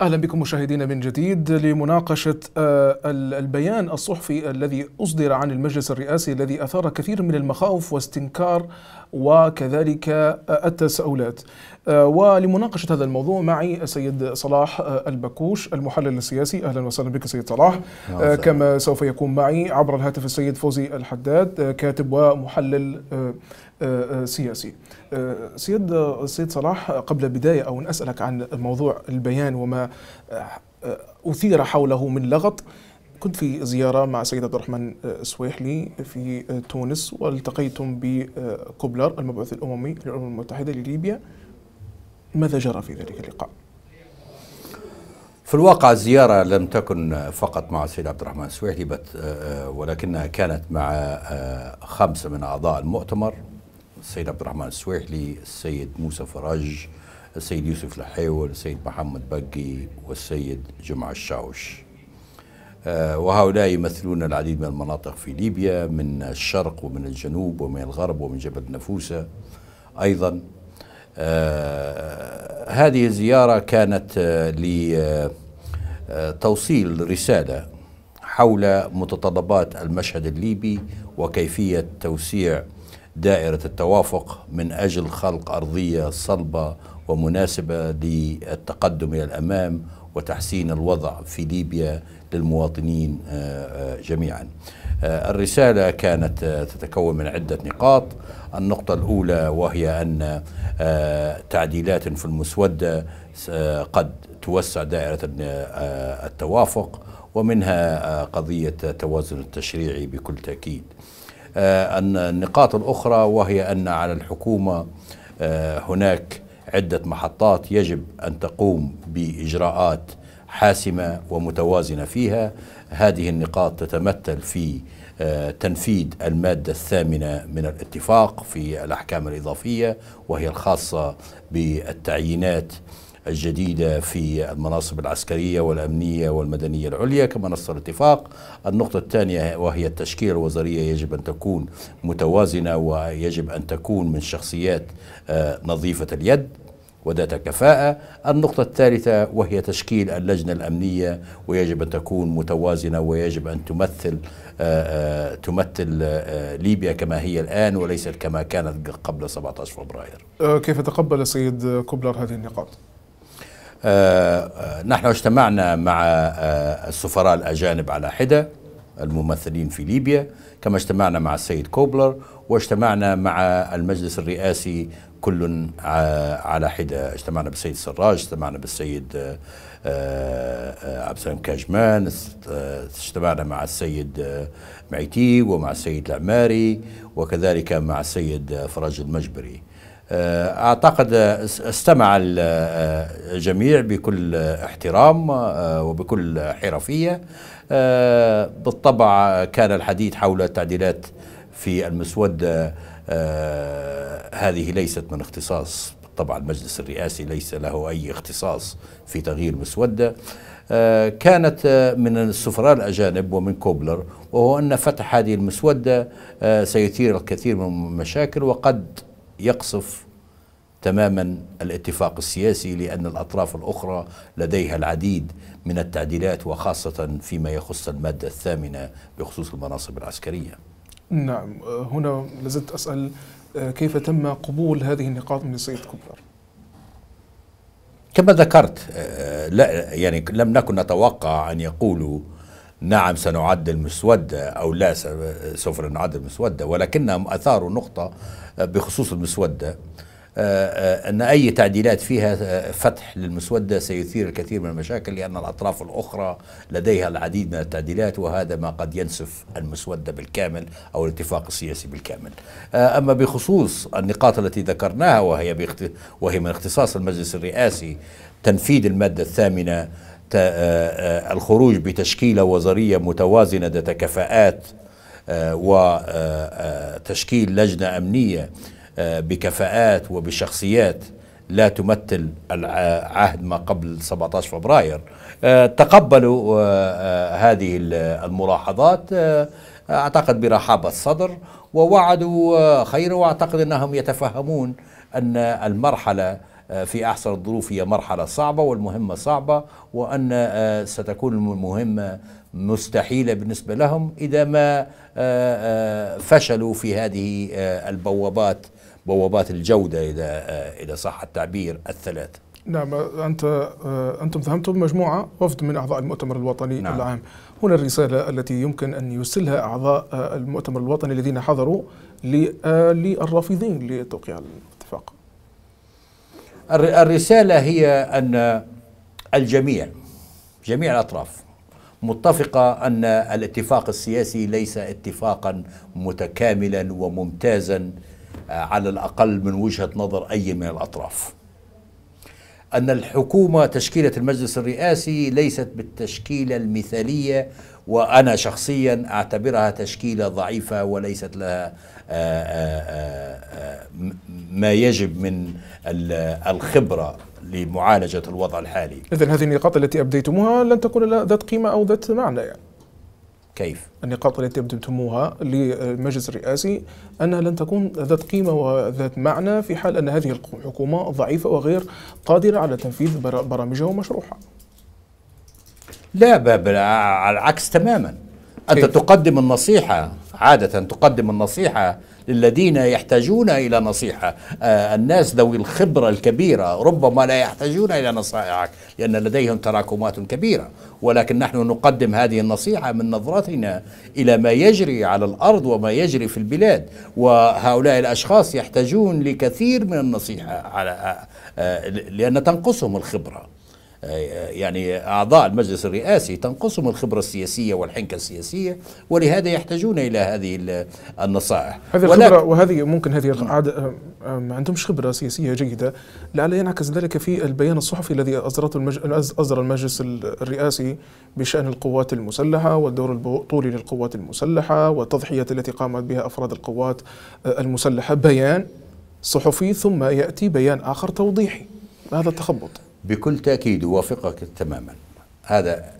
اهلا بكم مشاهدينا من جديد لمناقشه آه، البيان الصحفي الذي اصدر عن المجلس الرئاسي الذي اثار كثير من المخاوف واستنكار وكذلك آه، التساؤلات آه، ولمناقشه هذا الموضوع معي السيد صلاح البكوش المحلل السياسي اهلا وسهلا بك سيد صلاح كما سوف يكون معي عبر الهاتف السيد فوزي الحداد كاتب ومحلل سياسي آه، سيد آه، سيد صلاح قبل بدايه او اسالك عن موضوع البيان وما آه، اثير حوله من لغط كنت في زيارة مع سيد عبد الرحمن السويحلي في تونس والتقيتم بكوبلر المبعوث الأممي للأمم المتحدة لليبيا ماذا جرى في ذلك اللقاء؟ في الواقع الزيارة لم تكن فقط مع السيد عبد الرحمن السويحلي ولكنها كانت مع خمسة من أعضاء المؤتمر السيد عبد الرحمن السويحلي السيد موسى فرج السيد يوسف الحيول السيد محمد بقي والسيد جمع الشاوش آه، وهؤلاء يمثلون العديد من المناطق في ليبيا من الشرق ومن الجنوب ومن الغرب ومن جبل نافوسة أيضا آه، هذه الزيارة كانت آه، لتوصيل رسالة حول متطلبات المشهد الليبي وكيفية توسيع دائرة التوافق من أجل خلق أرضية صلبة ومناسبة للتقدم إلى الأمام وتحسين الوضع في ليبيا للمواطنين آه، آه، جميعا آه، الرسالة كانت تتكون من عدة نقاط النقطة الأولى وهي أن تعديلات في المسودة قد توسع دائرة التوافق ومنها قضية التوازن التشريعي بكل تأكيد آه، النقاط الأخرى وهي أن على الحكومة آه، هناك عدة محطات يجب أن تقوم بإجراءات حاسمة ومتوازنة فيها هذه النقاط تتمثل في آه، تنفيذ المادة الثامنة من الاتفاق في الأحكام الإضافية وهي الخاصة بالتعيينات الجديدة في المناصب العسكرية والأمنية والمدنية العليا كما نص الاتفاق النقطة الثانية وهي التشكيلة الوزارية يجب أن تكون متوازنة ويجب أن تكون من شخصيات آه، نظيفة اليد وذات كفاءة النقطة الثالثة وهي تشكيل اللجنة الأمنية ويجب أن تكون متوازنة ويجب أن تمثل آه، آه، تمثل ليبيا كما هي الآن وليست كما كانت قبل 17 فبراير كيف تقبل السيد كوبلر هذه النقاط؟ آه، آه، نحن اجتمعنا مع آه، السفراء الأجانب على حدة الممثلين في ليبيا كما اجتمعنا مع السيد كوبلر واجتمعنا مع المجلس الرئاسي كل على حدة اجتمعنا بالسيد سراج اجتمعنا بالسيد عبد السلام كاجمان اجتمعنا مع السيد معيتي ومع السيد العماري وكذلك مع السيد فراج المجبري آه، أعتقد استمع الجميع بكل احترام آه، وبكل حرفية آه، بالطبع كان الحديث حول التعديلات في المسودة هذه ليست من اختصاص طبعا المجلس الرئاسي ليس له أي اختصاص في تغيير مسودة كانت من السفراء الأجانب ومن كوبلر وهو أن فتح هذه المسودة سيثير الكثير من المشاكل وقد يقصف تماما الاتفاق السياسي لأن الأطراف الأخرى لديها العديد من التعديلات وخاصة فيما يخص المادة الثامنة بخصوص المناصب العسكرية نعم آه، هنا لازلت أسأل آه، كيف تم قبول هذه النقاط من السيد كوبلر كما ذكرت آه، لا يعني لم نكن نتوقع أن يقولوا نعم سنعدل مسودة أو لا سوف نعدل مسودة ولكنهم أثاروا نقطة بخصوص المسودة آه، آه، أن أي تعديلات فيها آه، فتح للمسودة سيثير الكثير من المشاكل لأن الأطراف الأخرى لديها العديد من التعديلات وهذا ما قد ينسف المسودة بالكامل أو الاتفاق السياسي بالكامل أما بخصوص النقاط التي ذكرناها وهي, وهي من اختصاص المجلس الرئاسي تنفيذ المادة الثامنة الخروج بتشكيلة وزارية متوازنة ذات كفاءات آه، وتشكيل آه، آه، لجنة أمنية بكفاءات وبشخصيات لا تمثل العهد ما قبل 17 فبراير تقبلوا هذه الملاحظات اعتقد برحابه الصدر ووعدوا خيرا واعتقد انهم يتفهمون ان المرحله في احسن الظروف هي مرحله صعبه والمهمه صعبه وان ستكون المهمه مستحيلة بالنسبة لهم إذا ما آه، آه، فشلوا في هذه آه، البوابات بوابات الجودة إذا إذا صح التعبير الثلاث نعم أنت أنتم فهمتم مجموعة وفد من أعضاء المؤتمر الوطني نعم. العام هنا الرسالة التي يمكن أن يرسلها أعضاء المؤتمر الوطني الذين حضروا للرافضين لتوقيع الاتفاق الرسالة هي أن الجميع جميع الأطراف متفقة أن الاتفاق السياسي ليس اتفاقا متكاملا وممتازا آه، على الأقل من وجهة نظر أي من الأطراف أن الحكومة تشكيلة المجلس الرئاسي ليست بالتشكيلة المثالية وأنا شخصيا أعتبرها تشكيلة ضعيفة وليست لها آه، آه، ما يجب من الخبرة لمعالجة الوضع الحالي إذا هذه النقاط التي أبديتموها لن تكون ذات قيمة أو ذات معنى يعني كيف؟ النقاط التي أبديتموها للمجلس الرئاسي أنها لن تكون ذات قيمة وذات معنى في حال أن هذه الحكومة ضعيفة وغير قادرة على تنفيذ برامجها ومشروعها لا باب على العكس تماما أنت كيف؟ تقدم النصيحة عادة تقدم النصيحة للذين يحتاجون إلى نصيحة آه، الناس ذوي الخبرة الكبيرة ربما لا يحتاجون إلى نصائحك لأن لديهم تراكمات كبيرة ولكن نحن نقدم هذه النصيحة من نظرتنا إلى ما يجري على الأرض وما يجري في البلاد وهؤلاء الأشخاص يحتاجون لكثير من النصيحة على آه، آه، لأن تنقصهم الخبرة يعني أعضاء المجلس الرئاسي تنقصهم الخبرة السياسية والحنكة السياسية ولهذا يحتاجون إلى هذه النصائح هذه الخبرة وهذه ممكن هذه ما عندهمش خبرة سياسية جيدة لعل ينعكس ذلك في البيان الصحفي الذي أصدرته أصدر المجلس الرئاسي بشأن القوات المسلحة والدور البطولي للقوات المسلحة والتضحيات التي قامت بها أفراد القوات المسلحة بيان صحفي ثم يأتي بيان آخر توضيحي هذا التخبط بكل تأكيد أوافقك تماما هذا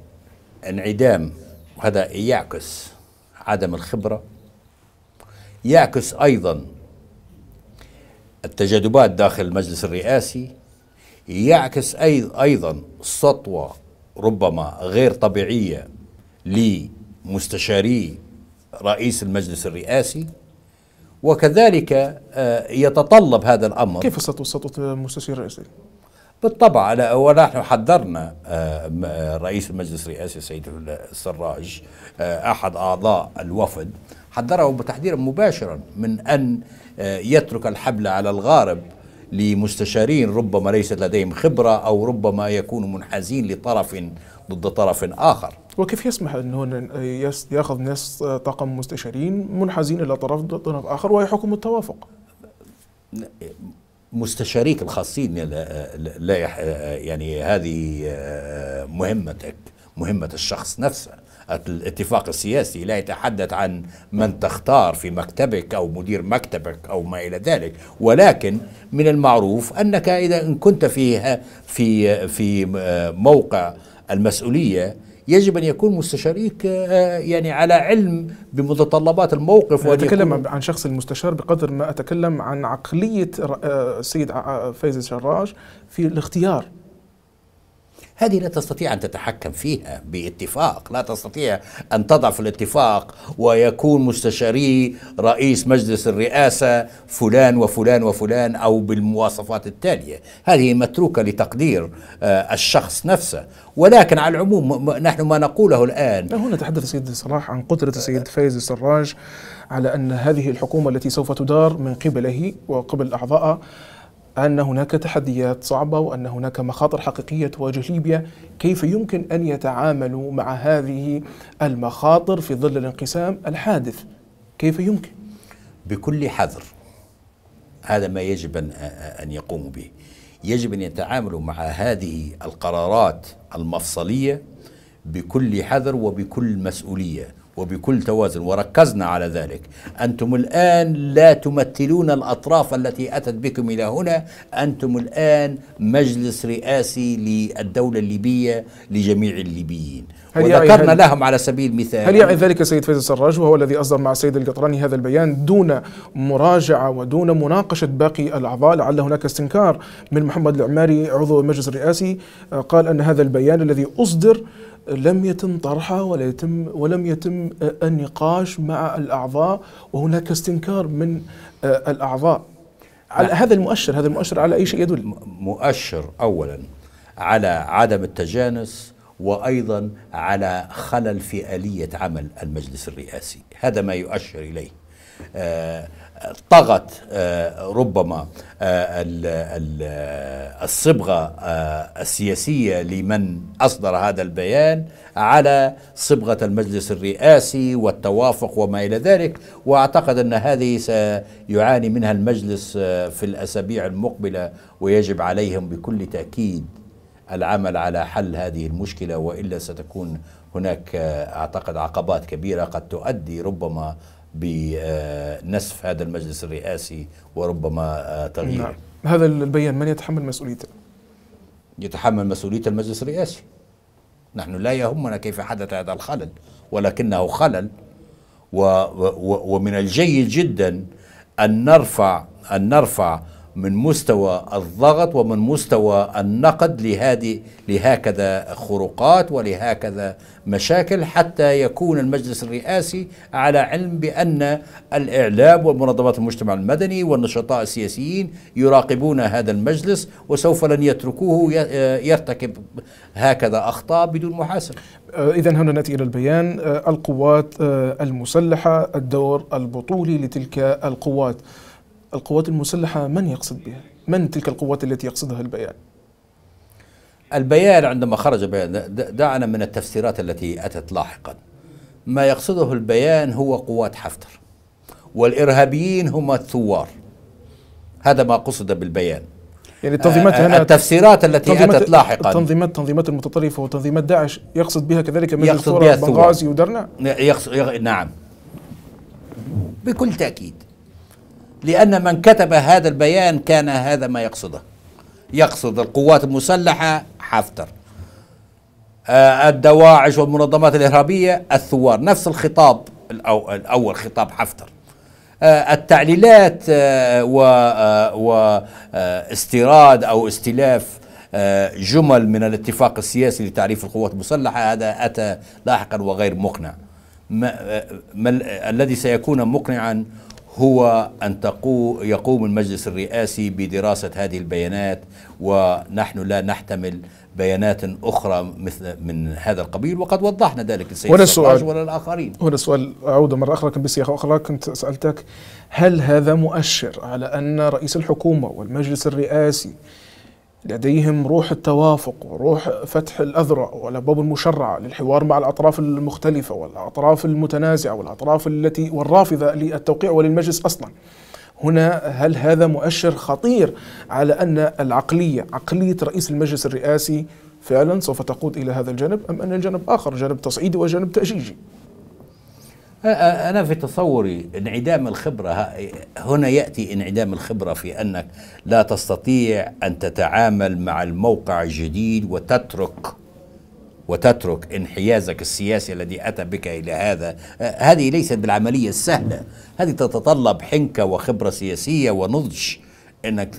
انعدام وهذا يعكس عدم الخبرة يعكس أيضا التجاذبات داخل المجلس الرئاسي يعكس أيضا سطوة ربما غير طبيعية لمستشاري رئيس المجلس الرئاسي وكذلك آه، يتطلب هذا الأمر كيف سطوة سطوة مستشار بالطبع ونحن حذرنا آه، آه، رئيس المجلس الرئاسي السيد السراج آه، احد اعضاء الوفد حذره بتحذيرا مباشرا من ان يترك الحبل على الغارب لمستشارين ربما ليست لديهم خبره او ربما يكونوا منحازين لطرف ضد طرف اخر. وكيف يسمح انه ياخذ ناس طاقم مستشارين منحازين الى طرف ضد طرف اخر وهي حكم التوافق؟ مستشاريك الخاصين يعني، آه، لا آه، آه، يعني هذه مهمتك مهمة الشخص نفسه الاتفاق السياسي لا يتحدث عن من تختار في مكتبك أو مدير مكتبك أو ما إلى ذلك ولكن من المعروف أنك إذا إن كنت في في في موقع المسؤولية يجب ان يكون مستشاريك آه، يعني على علم بمتطلبات الموقف وأن اتكلم عن شخص المستشار بقدر ما اتكلم عن عقليه السيد آه، آه، فايز السراج في الاختيار هذه لا تستطيع أن تتحكم فيها باتفاق لا تستطيع أن تضع في الاتفاق ويكون مستشاري رئيس مجلس الرئاسة فلان وفلان وفلان أو بالمواصفات التالية هذه متروكة لتقدير آه، الشخص نفسه ولكن على العموم نحن ما نقوله الآن هنا تحدث سيد صلاح عن قدرة السيد فايز السراج على أن هذه الحكومة التي سوف تدار من قبله وقبل أعضائها أن هناك تحديات صعبة وأن هناك مخاطر حقيقية تواجه ليبيا كيف يمكن أن يتعاملوا مع هذه المخاطر في ظل الانقسام الحادث كيف يمكن؟ بكل حذر هذا ما يجب أن يقوموا به يجب أن يتعاملوا مع هذه القرارات المفصلية بكل حذر وبكل مسؤولية وبكل توازن وركزنا على ذلك أنتم الآن لا تمثلون الأطراف التي أتت بكم إلى هنا أنتم الآن مجلس رئاسي للدولة الليبية لجميع الليبيين وذكرنا هل لهم على سبيل المثال هل يعني ذلك سيد فيصل السراج وهو الذي أصدر مع السيد القطراني هذا البيان دون مراجعة ودون مناقشة باقي الأعضاء لعل هناك استنكار من محمد العماري عضو المجلس الرئاسي آه، قال أن هذا البيان الذي أصدر لم يتم طرحها ولا يتم ولم يتم النقاش مع الاعضاء وهناك استنكار من الاعضاء على نعم. هذا المؤشر هذا المؤشر على اي شيء يدل مؤشر اولا على عدم التجانس وايضا على خلل في اليه عمل المجلس الرئاسي هذا ما يؤشر اليه آه طغت آه، ربما آه، آه، الصبغه السياسيه لمن اصدر هذا البيان على صبغه المجلس الرئاسي والتوافق وما الى ذلك واعتقد ان هذه سيعاني منها المجلس في الاسابيع المقبله ويجب عليهم بكل تاكيد العمل على حل هذه المشكله والا ستكون هناك اعتقد عقبات كبيره قد تؤدي ربما بنسف هذا المجلس الرئاسي وربما آه، تغييره نعم. هذا البيان من يتحمل مسؤوليته؟ يتحمل مسؤولية المجلس الرئاسي نحن لا يهمنا كيف حدث هذا الخلل ولكنه خلل و و ومن الجيد جدا أن نرفع أن نرفع من مستوى الضغط ومن مستوى النقد لهذه لهكذا خروقات ولهكذا مشاكل حتى يكون المجلس الرئاسي على علم بان الاعلام ومنظمات المجتمع المدني والنشطاء السياسيين يراقبون هذا المجلس وسوف لن يتركوه يرتكب هكذا اخطاء بدون محاسبه. آه، اذا هنا ناتي الى البيان آه، القوات آه، المسلحه الدور البطولي لتلك القوات. القوات المسلحة من يقصد بها؟ من تلك القوات التي يقصدها البيان؟ البيان عندما خرج بيان دعنا من التفسيرات التي أتت لاحقا ما يقصده البيان هو قوات حفتر والإرهابيين هم الثوار هذا ما قصد بالبيان يعني التنظيمات آه، هنا التفسيرات التي اتت لاحقا التنظيمات تنظيمات المتطرفه وتنظيمات داعش يقصد بها كذلك من يقصد بها بنغازي ودرنا يقصد نعم بكل تاكيد لأن من كتب هذا البيان كان هذا ما يقصده يقصد القوات المسلحة حفتر آه، الدواعش والمنظمات الإرهابية الثوار نفس الخطاب الأول خطاب حفتر آه، التعليلات آه، واستيراد أو استلاف جمل من الاتفاق السياسي لتعريف القوات المسلحة هذا أتى لاحقا وغير مقنع ما الذي سيكون مقنعا هو أن يقوم المجلس الرئاسي بدراسة هذه البيانات ونحن لا نحتمل بيانات أخرى مثل من هذا القبيل وقد وضحنا ذلك للسيد سراج وللآخرين هنا السؤال أعود مرة أخرى لكن بصياغة أخرى كنت سألتك هل هذا مؤشر على أن رئيس الحكومة والمجلس الرئاسي لديهم روح التوافق وروح فتح الأذرع والأبواب المشرعة للحوار مع الأطراف المختلفة والأطراف المتنازعة والأطراف التي والرافضة للتوقيع وللمجلس أصلا هنا هل هذا مؤشر خطير على أن العقلية عقلية رئيس المجلس الرئاسي فعلا سوف تقود إلى هذا الجانب أم أن الجانب آخر جانب تصعيدي وجانب تأجيجي أنا في تصوري انعدام الخبرة هنا يأتي انعدام الخبرة في أنك لا تستطيع أن تتعامل مع الموقع الجديد وتترك وتترك انحيازك السياسي الذي أتى بك إلى هذا هذه ليست بالعملية السهلة هذه تتطلب حنكة وخبرة سياسية ونضج أنك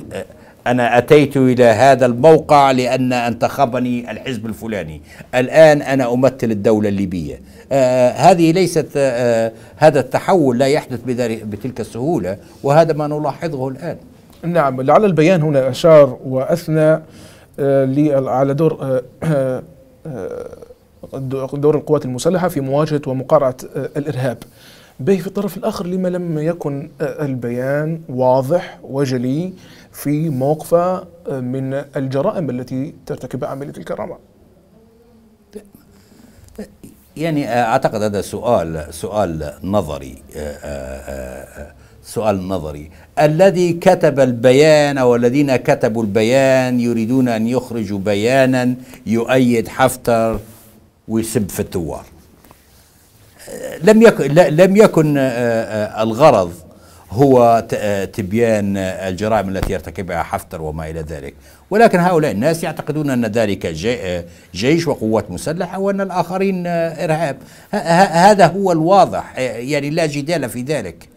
أنا أتيت إلى هذا الموقع لأن انتخبني الحزب الفلاني الآن أنا أمثل الدولة الليبية آه هذه ليست آه, آه، هذا التحول لا يحدث بتلك السهولة وهذا ما نلاحظه الآن نعم لعل البيان هنا أشار وأثنى آه على دور آه، آه، دور القوات المسلحة في مواجهة ومقارعة الإرهاب به في الطرف الآخر لما لم يكن آه، البيان واضح وجلي في موقفه آه، من الجرائم التي ترتكبها عملية الكرامة يعني آه، أعتقد هذا سؤال سؤال نظري سؤال نظري الذي كتب البيان أو الذين كتبوا البيان يريدون أن يخرجوا بيانا يؤيد حفتر ويسب في الثوار لم يكن لم يكن آه، آه، الغرض هو آه، تبيان الجرائم التي يرتكبها حفتر وما الى ذلك، ولكن هؤلاء الناس يعتقدون ان ذلك جيش وقوات مسلحه وان الاخرين ارهاب، هذا هو الواضح يعني لا جدال في ذلك.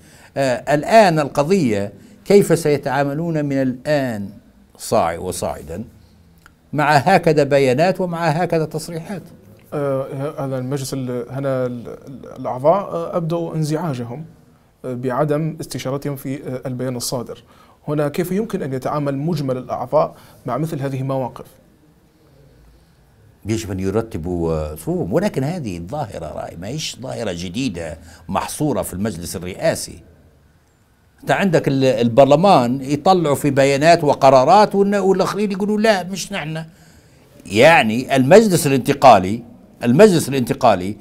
الان القضيه كيف سيتعاملون من الان صاعدا وصاعدا مع هكذا بيانات ومع هكذا تصريحات. آه، هذا المجلس هنا الاعضاء آه، ابدوا انزعاجهم آه، بعدم استشارتهم في البيان الصادر هنا كيف يمكن ان يتعامل مجمل الاعضاء مع مثل هذه المواقف يجب ان يرتبوا صوم ولكن هذه الظاهره راي ما هيش ظاهره جديده محصوره في المجلس الرئاسي انت عندك البرلمان يطلعوا في بيانات وقرارات والاخرين يقولوا لا مش نحن يعني المجلس الانتقالي المجلس الانتقالي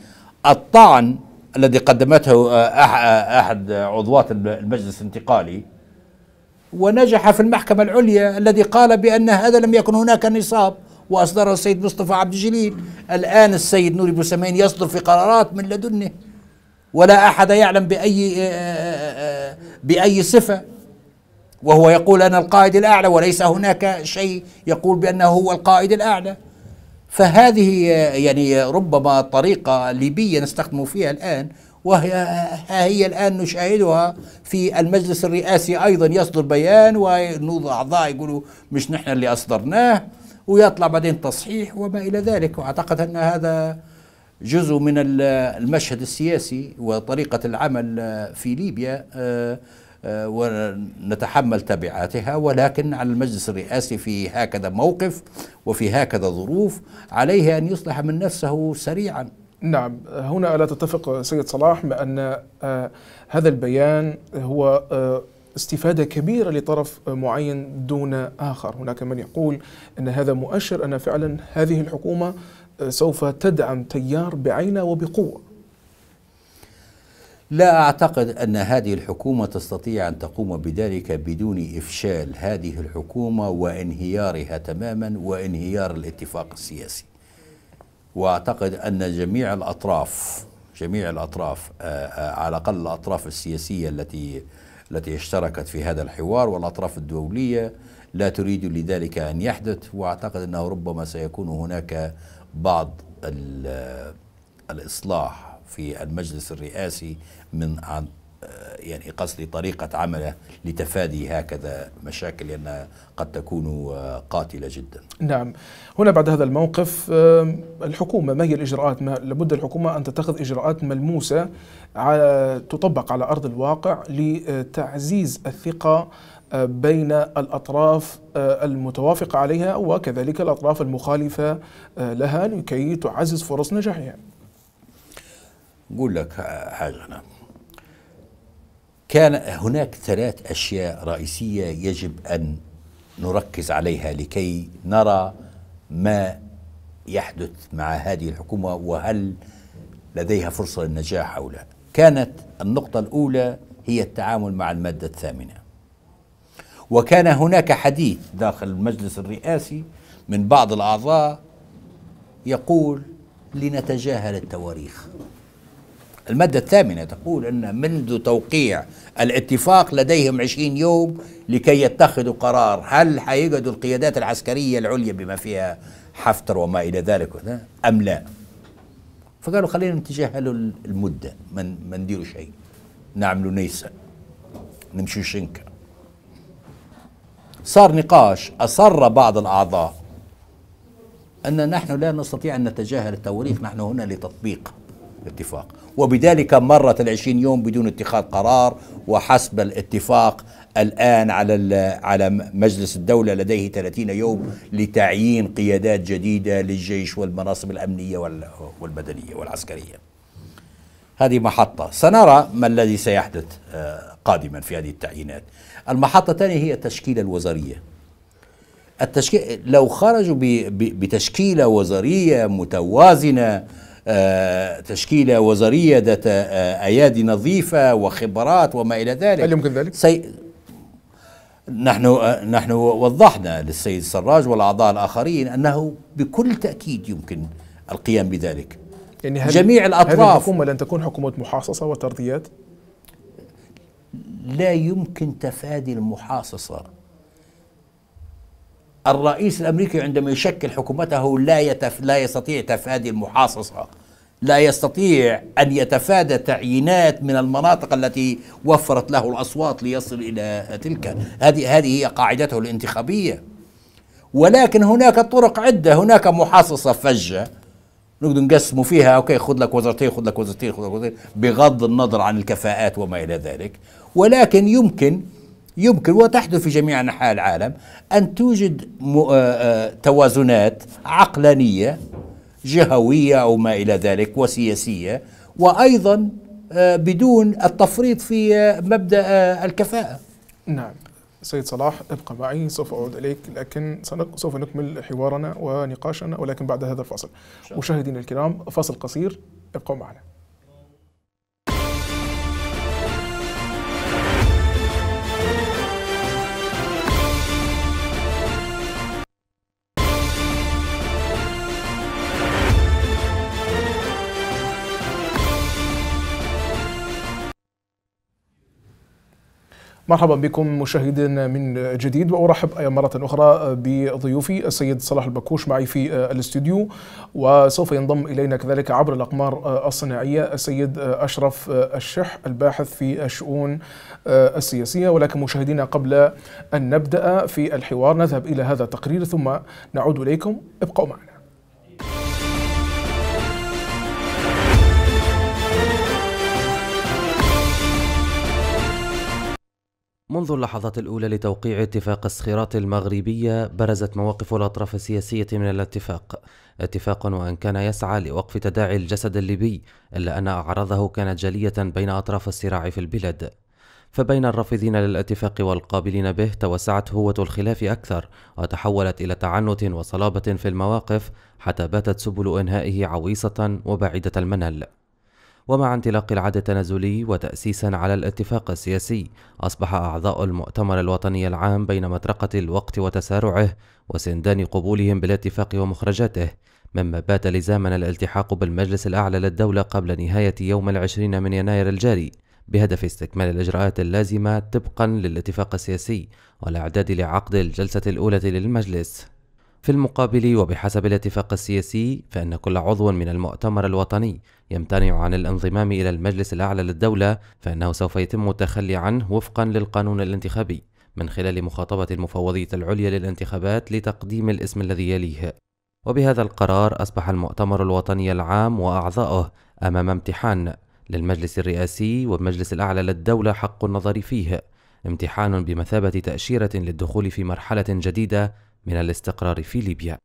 الطعن الذي قدمته آه، آه، احد عضوات المجلس الانتقالي ونجح في المحكمه العليا الذي قال بان هذا لم يكن هناك نصاب وأصدر السيد مصطفى عبد الجليل الان السيد نوري بوسمين يصدر في قرارات من لدنه ولا احد يعلم باي آه، باي صفه وهو يقول انا القائد الاعلى وليس هناك شيء يقول بانه هو القائد الاعلى فهذه يعني ربما طريقة ليبية نستخدم فيها الآن وهي هي الآن نشاهدها في المجلس الرئاسي أيضا يصدر بيان ونوض أعضاء يقولوا مش نحن اللي أصدرناه ويطلع بعدين تصحيح وما إلى ذلك وأعتقد أن هذا جزء من المشهد السياسي وطريقة العمل في ليبيا آه، آه، ونتحمل تبعاتها ولكن على المجلس الرئاسي في هكذا موقف وفي هكذا ظروف عليه أن يصلح من نفسه سريعا نعم هنا ألا تتفق سيد صلاح بأن آه، هذا البيان هو آه، استفادة كبيرة لطرف معين دون آخر هناك من يقول أن هذا مؤشر أن فعلا هذه الحكومة سوف تدعم تيار بعينه وبقوة لا أعتقد أن هذه الحكومة تستطيع أن تقوم بذلك بدون إفشال هذه الحكومة وانهيارها تماما وانهيار الاتفاق السياسي وأعتقد أن جميع الأطراف جميع الأطراف آه، آه، على الأقل الأطراف السياسية التي التي اشتركت في هذا الحوار والأطراف الدولية لا تريد لذلك أن يحدث وأعتقد أنه ربما سيكون هناك بعض آه، الإصلاح في المجلس الرئاسي من عن آه، يعني قصد طريقة عمله لتفادي هكذا مشاكل لأنها قد تكون آه، قاتلة جدا نعم هنا بعد هذا الموقف آه، الحكومة ما هي الإجراءات ما لابد الحكومة أن تتخذ إجراءات ملموسة على تطبق على أرض الواقع لتعزيز الثقة بين الأطراف المتوافقة عليها وكذلك الأطراف المخالفة لها لكي تعزز فرص نجاحها نقول لك حاجة أنا كان هناك ثلاث أشياء رئيسية يجب أن نركز عليها لكي نرى ما يحدث مع هذه الحكومة وهل لديها فرصة للنجاح أو لا كانت النقطة الأولى هي التعامل مع المادة الثامنة وكان هناك حديث داخل المجلس الرئاسي من بعض الأعضاء يقول لنتجاهل التواريخ المادة الثامنة تقول أن منذ توقيع الاتفاق لديهم 20 يوم لكي يتخذوا قرار هل حيقعدوا القيادات العسكرية العليا بما فيها حفتر وما إلى ذلك أم لا فقالوا خلينا نتجاهلوا المدة ما نديروا شيء نعملوا نيسا نمشوا شنكا صار نقاش أصر بعض الأعضاء أن نحن لا نستطيع أن نتجاهل التواريخ نحن هنا لتطبيق الاتفاق وبذلك مرت العشرين يوم بدون اتخاذ قرار وحسب الاتفاق الآن على على مجلس الدولة لديه 30 يوم لتعيين قيادات جديدة للجيش والمناصب الأمنية والمدنية والعسكرية هذه محطة سنرى ما الذي سيحدث آه، قادما في هذه التعيينات المحطة الثانية هي التشكيلة الوزارية التشكيل لو خرجوا بتشكيلة وزارية متوازنة آه، تشكيلة وزارية ذات آه، أيادي نظيفة وخبرات وما إلى ذلك هل يمكن ذلك؟ سي... نحن آه، نحن وضحنا للسيد السراج والاعضاء الاخرين انه بكل تاكيد يمكن القيام بذلك يعني هل جميع الاطراف هذه الحكومه لن تكون حكومه محاصصه وترضيات لا يمكن تفادي المحاصصه الرئيس الامريكي عندما يشكل حكومته لا يتف لا يستطيع تفادي المحاصصه لا يستطيع ان يتفادى تعيينات من المناطق التي وفرت له الاصوات ليصل الى تلك هذه هذه هي قاعدته الانتخابيه ولكن هناك طرق عده هناك محاصصه فجه نقدر نقسموا فيها اوكي خذ لك وزارتين خذ لك وزارتين خذ لك وزارتين بغض النظر عن الكفاءات وما الى ذلك ولكن يمكن يمكن وتحدث في جميع أنحاء العالم أن توجد آه، آه، توازنات عقلانية جهوية أو ما إلى ذلك وسياسية وأيضا آه، بدون التفريط في مبدأ الكفاءة نعم سيد صلاح ابقى معي سوف أعود إليك لكن سوف نكمل حوارنا ونقاشنا ولكن بعد هذا الفاصل مشاهدينا الكرام فصل قصير ابقوا معنا مرحبا بكم مشاهدينا من جديد وارحب مرة اخرى بضيوفي السيد صلاح البكوش معي في الاستوديو وسوف ينضم الينا كذلك عبر الاقمار الصناعية السيد اشرف الشح الباحث في الشؤون السياسية ولكن مشاهدينا قبل ان نبدا في الحوار نذهب الى هذا التقرير ثم نعود اليكم ابقوا معنا منذ اللحظات الأولى لتوقيع اتفاق الصخيرات المغربية برزت مواقف الأطراف السياسية من الاتفاق اتفاق وأن كان يسعى لوقف تداعي الجسد الليبي إلا أن أعراضه كانت جلية بين أطراف الصراع في البلاد فبين الرافضين للاتفاق والقابلين به توسعت هوة الخلاف أكثر وتحولت إلى تعنت وصلابة في المواقف حتى باتت سبل إنهائه عويصة وبعيدة المنال ومع انطلاق العد التنازلي وتأسيسا على الاتفاق السياسي أصبح أعضاء المؤتمر الوطني العام بين مطرقة الوقت وتسارعه وسندان قبولهم بالاتفاق ومخرجاته مما بات لزاما الالتحاق بالمجلس الأعلى للدولة قبل نهاية يوم العشرين من يناير الجاري بهدف استكمال الإجراءات اللازمة طبقا للاتفاق السياسي والإعداد لعقد الجلسة الأولى للمجلس في المقابل وبحسب الاتفاق السياسي فإن كل عضو من المؤتمر الوطني يمتنع عن الانضمام إلى المجلس الأعلى للدولة فإنه سوف يتم التخلي عنه وفقا للقانون الانتخابي من خلال مخاطبة المفوضية العليا للانتخابات لتقديم الاسم الذي يليه وبهذا القرار أصبح المؤتمر الوطني العام وأعضاؤه أمام امتحان للمجلس الرئاسي والمجلس الأعلى للدولة حق النظر فيه امتحان بمثابة تأشيرة للدخول في مرحلة جديدة من الاستقرار في ليبيا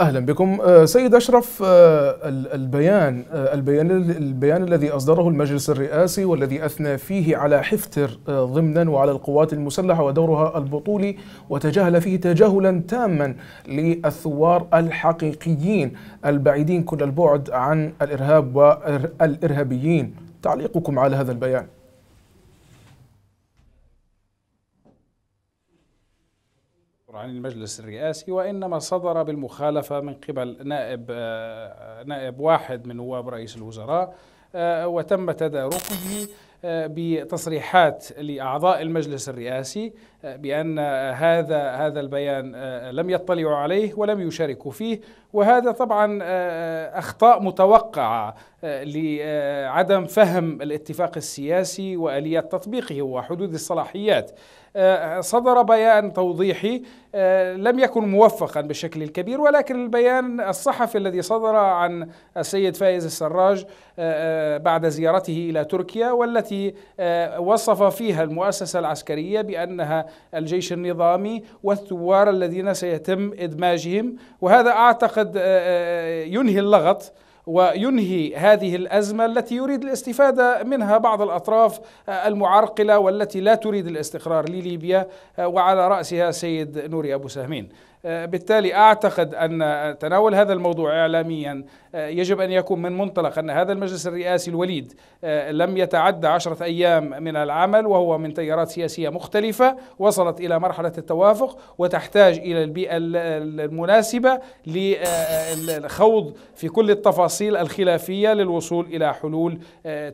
اهلا بكم آه، سيد اشرف آه، البيان آه، البيان البيان الذي اصدره المجلس الرئاسي والذي اثنى فيه على حفتر ضمنا وعلى القوات المسلحه ودورها البطولي وتجاهل فيه تجاهلا تاما للثوار الحقيقيين البعيدين كل البعد عن الارهاب والارهابيين تعليقكم على هذا البيان عن المجلس الرئاسي وإنما صدر بالمخالفة من قبل نائب آه، نائب واحد من نواب رئيس الوزراء آه، وتم تداركه آه، بتصريحات لاعضاء المجلس الرئاسي بان هذا هذا البيان لم يطلعوا عليه ولم يشاركوا فيه وهذا طبعا اخطاء متوقعه لعدم فهم الاتفاق السياسي واليات تطبيقه وحدود الصلاحيات صدر بيان توضيحي آه، لم يكن موفقا بالشكل الكبير ولكن البيان الصحفي الذي صدر عن السيد فايز السراج آه، آه، بعد زيارته الى تركيا والتي وصف فيها المؤسسه العسكريه بانها الجيش النظامي والثوار الذين سيتم ادماجهم وهذا اعتقد ينهي اللغط وينهي هذه الازمه التي يريد الاستفاده منها بعض الاطراف آه، المعرقله والتي لا تريد الاستقرار لليبيا آه، وعلى راسها السيد نوري ابو سهمين آه، بالتالي اعتقد ان تناول هذا الموضوع اعلاميا آه، يجب ان يكون من منطلق ان هذا المجلس الرئاسي الوليد آه، لم يتعدى عشره ايام من العمل وهو من تيارات سياسيه مختلفه وصلت الى مرحله التوافق وتحتاج الى البيئه المناسبه للخوض في كل التفاصيل الخلافيه للوصول الى حلول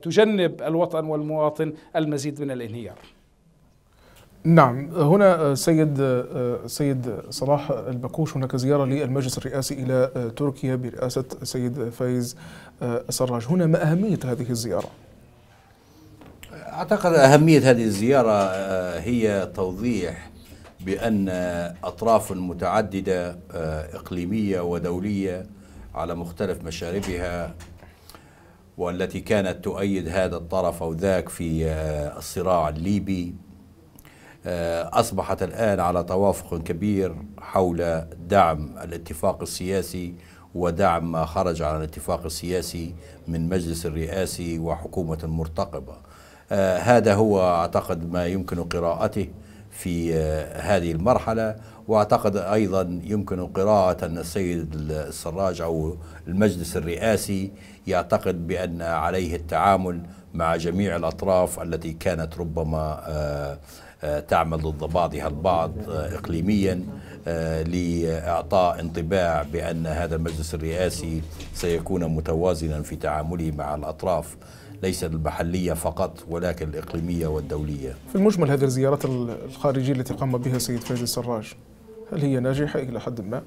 تجنب الوطن والمواطن المزيد من الانهيار. نعم هنا آه، سيد آه، آه، سيد صلاح البكوش هناك زياره للمجلس الرئاسي الى تركيا برئاسه السيد فايز السراج هنا ما اهميه هذه الزياره اعتقد اهميه هذه الزياره هي توضيح بان اطراف متعدده اقليميه ودوليه على مختلف مشاربها والتي كانت تؤيد هذا الطرف او ذاك في الصراع الليبي آه، أصبحت الآن على توافق كبير حول دعم الاتفاق السياسي ودعم ما خرج عن الاتفاق السياسي من مجلس الرئاسي وحكومة مرتقبة آه، هذا هو أعتقد ما يمكن قراءته في آه، هذه المرحلة وأعتقد أيضا يمكن قراءة أن السيد السراج أو المجلس الرئاسي يعتقد بأن عليه التعامل مع جميع الأطراف التي كانت ربما تعمل ضد بعضها البعض آه، إقليميا آه، لإعطاء انطباع بأن هذا المجلس الرئاسي سيكون متوازنا في تعامله مع الأطراف ليس المحلية فقط ولكن الإقليمية والدولية في المجمل هذه الزيارات الخارجية التي قام بها سيد فايز السراج هل هي ناجحة إلى حد ما؟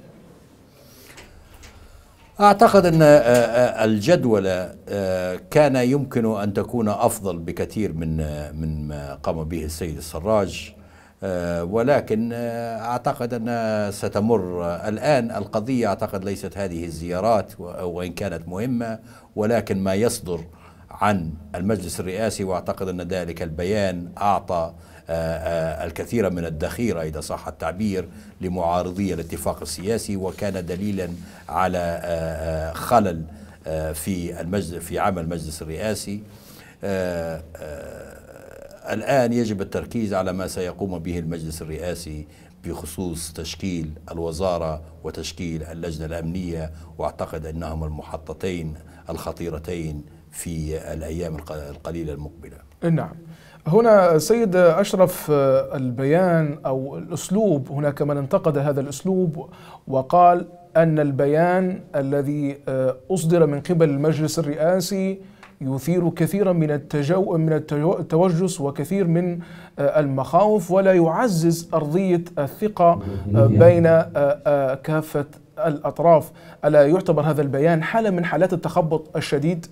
أعتقد أن آه، آه، الجدول آه، كان يمكن أن تكون أفضل بكثير من من ما قام به السيد السراج ولكن أعتقد أن ستمر الآن القضية أعتقد ليست هذه الزيارات وإن كانت مهمة ولكن ما يصدر عن المجلس الرئاسي وأعتقد أن ذلك البيان أعطى الكثير من الذخيرة إذا صح التعبير لمعارضي الاتفاق السياسي وكان دليلا على آه، آه، خلل آه، في المجلس في عمل المجلس الرئاسي الآن يجب التركيز على ما سيقوم به المجلس الرئاسي بخصوص تشكيل الوزارة وتشكيل اللجنة الأمنية وأعتقد أنهما المحطتين الخطيرتين في الأيام القليلة المقبلة نعم هنا سيد أشرف آه، البيان أو الأسلوب هناك من انتقد هذا الأسلوب وقال أن البيان الذي آه، أصدر من قبل المجلس الرئاسي يثير كثيرا من التجو من التوجس وكثير من آه، المخاوف ولا يعزز أرضية الثقة بين كافة الأطراف ألا يعتبر هذا البيان حالة من حالات التخبط الشديد؟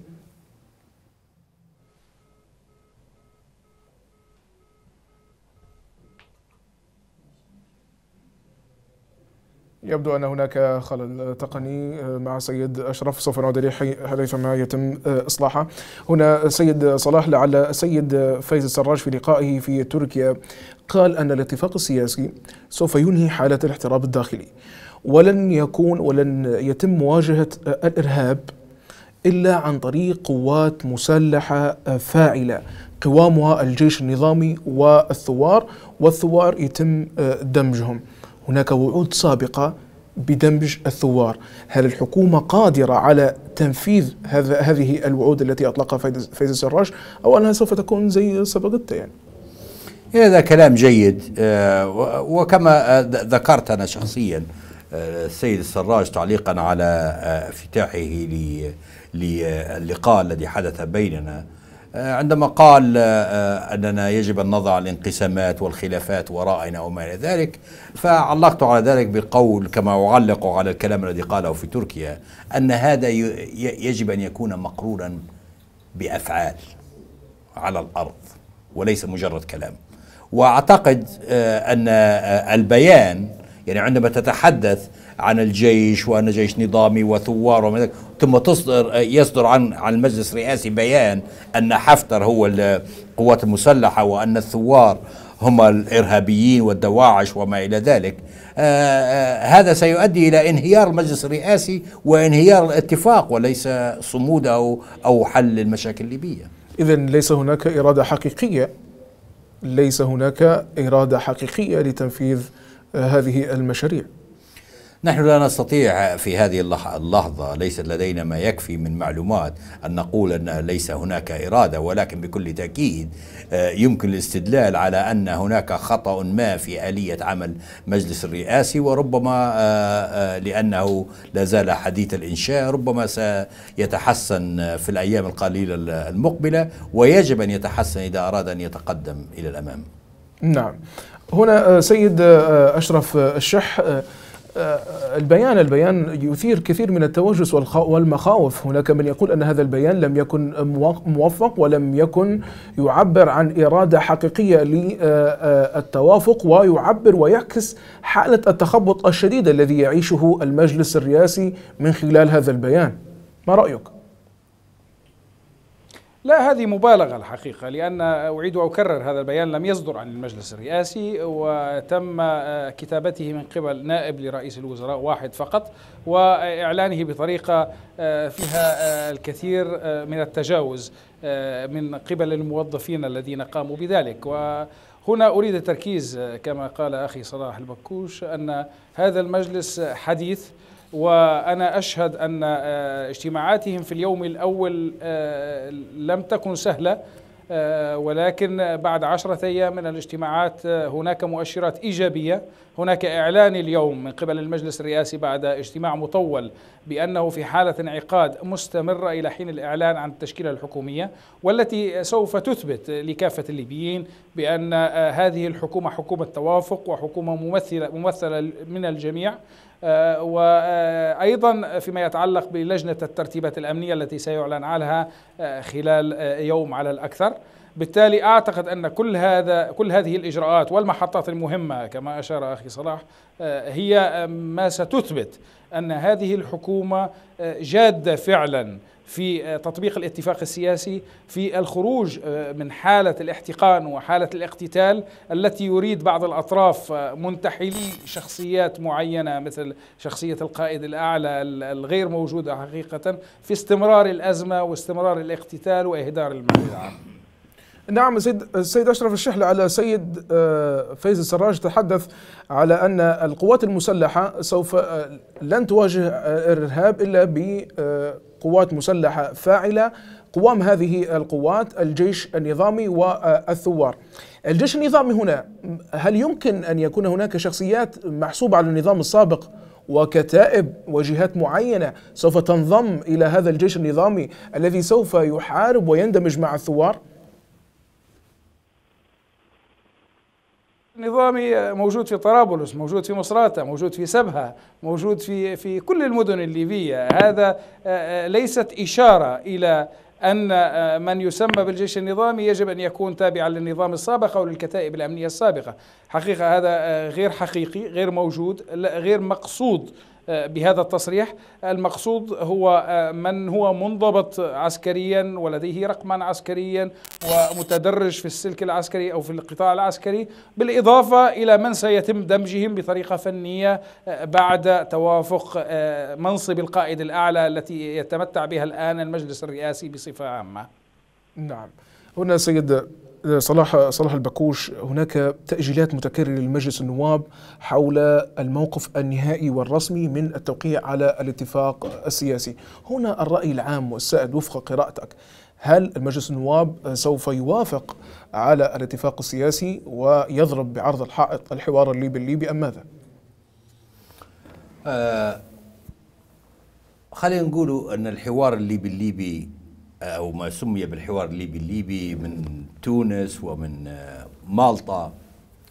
يبدو أن هناك خلل تقني مع سيد أشرف سوف نعود إليه حيثما يتم آه، إصلاحه هنا سيد صلاح لعل السيد فايز السراج في لقائه في تركيا قال أن الاتفاق السياسي سوف ينهي حالة الاحتراب الداخلي ولن يكون ولن يتم مواجهة آه، الإرهاب إلا عن طريق قوات مسلحة آه، فاعلة قوامها الجيش النظامي والثوار والثوار يتم دمجهم هناك وعود سابقة بدمج الثوار هل الحكومة قادرة على تنفيذ هذا هذه الوعود التي أطلقها فايز السراج أو أنها سوف تكون زي سبقتها يعني هذا كلام جيد آه، وكما آه، ذكرت أنا شخصيا آه، السيد السراج تعليقا على افتتاحه للقاء الذي حدث بيننا آه، عندما قال آه، آه، أننا يجب أن نضع الانقسامات والخلافات وراءنا وما إلى ذلك فعلقت على ذلك بقول كما أعلق على الكلام الذي قاله في تركيا أن هذا يجب أن يكون مقرورا بأفعال على الأرض وليس مجرد كلام وأعتقد أن البيان يعني عندما تتحدث عن الجيش وأن جيش نظامي وثوار وما ثم تصدر يصدر عن عن المجلس الرئاسي بيان أن حفتر هو القوات المسلحة وأن الثوار هم الإرهابيين والدواعش وما إلى ذلك آه آه هذا سيؤدي إلى انهيار المجلس الرئاسي وانهيار الاتفاق وليس صمود أو, أو حل المشاكل الليبية إذا ليس هناك إرادة حقيقية ليس هناك إرادة حقيقية لتنفيذ هذه المشاريع نحن لا نستطيع في هذه اللحظة ليس لدينا ما يكفي من معلومات أن نقول أن ليس هناك إرادة ولكن بكل تأكيد آه، يمكن الاستدلال على أن هناك خطأ ما في آلية عمل مجلس الرئاسي وربما آه، آه، لأنه لا زال حديث الإنشاء ربما سيتحسن في الأيام القليلة المقبلة ويجب أن يتحسن إذا أراد أن يتقدم إلى الأمام نعم هنا سيد أشرف الشح البيان البيان يثير كثير من التوجس والمخاوف هناك من يقول أن هذا البيان لم يكن موفق ولم يكن يعبر عن إرادة حقيقية للتوافق ويعبر ويعكس حالة التخبط الشديد الذي يعيشه المجلس الرئاسي من خلال هذا البيان ما رأيك؟ لا هذه مبالغة الحقيقة لأن أعيد وأكرر هذا البيان لم يصدر عن المجلس الرئاسي وتم آه، كتابته من قبل نائب لرئيس الوزراء واحد فقط وإعلانه بطريقة آه، فيها آه، الكثير من التجاوز من قبل الموظفين الذين قاموا بذلك و هنا أريد التركيز كما قال أخي صلاح البكوش أن هذا المجلس حديث وأنا أشهد أن آه، اجتماعاتهم في اليوم الأول آه، لم تكن سهلة آه، ولكن بعد عشرة أيام من الاجتماعات هناك مؤشرات إيجابية هناك إعلان اليوم من قبل المجلس الرئاسي بعد اجتماع مطول بأنه في حالة انعقاد مستمرة إلى حين الإعلان عن التشكيلة الحكومية والتي سوف تثبت لكافة الليبيين بأن هذه الحكومة حكومة توافق وحكومة ممثلة, ممثلة من الجميع آه، وأيضا فيما يتعلق بلجنة الترتيبات الأمنية التي سيعلن عنها آه، خلال آه، يوم على الأكثر بالتالي اعتقد ان كل هذا كل هذه الاجراءات والمحطات المهمه كما اشار اخي صلاح آه، هي آه، ما ستثبت ان هذه الحكومه آه، جاده فعلا في تطبيق الاتفاق السياسي في الخروج من حالة الاحتقان وحالة الاقتتال التي يريد بعض الأطراف منتحلي شخصيات معينة مثل شخصية القائد الأعلى الغير موجودة حقيقة في استمرار الأزمة واستمرار الاقتتال وإهدار المال العام نعم سيد السيد اشرف الشحله على سيد آه، فايز السراج تحدث على ان القوات المسلحه سوف آه، لن تواجه آه، الارهاب الا بقوات مسلحه فاعله قوام هذه القوات الجيش النظامي والثوار. الجيش النظامي هنا هل يمكن ان يكون هناك شخصيات محسوبه على النظام السابق وكتائب وجهات معينه سوف تنضم الى هذا الجيش النظامي الذي سوف يحارب ويندمج مع الثوار؟ نظامي موجود في طرابلس موجود في مصراتة موجود في سبها موجود في, في كل المدن الليبية هذا آه، آه، ليست إشارة إلى أن آه، من يسمى بالجيش النظامي يجب أن يكون تابعا للنظام السابق أو للكتائب الأمنية السابقة حقيقة هذا غير حقيقي غير موجود غير مقصود بهذا التصريح المقصود هو آه، من هو منضبط عسكريا ولديه رقما عسكريا ومتدرج في السلك العسكري أو في القطاع العسكري بالإضافة إلى من سيتم دمجهم بطريقة فنية آه، بعد توافق آه، منصب القائد الأعلى التي يتمتع بها الآن المجلس الرئاسي بصفة عامة نعم هنا سيد صلاح صلاح البكوش هناك تأجيلات متكررة لمجلس النواب حول الموقف النهائي والرسمي من التوقيع على الاتفاق السياسي هنا الرأي العام والسائد وفق قراءتك هل مجلس النواب سوف يوافق على الاتفاق السياسي ويضرب بعرض الحائط الحوار الليبي الليبي أم ماذا؟ آه خلينا نقول أن الحوار الليبي الليبي أو ما سمي بالحوار الليبي الليبي من تونس ومن آه، مالطا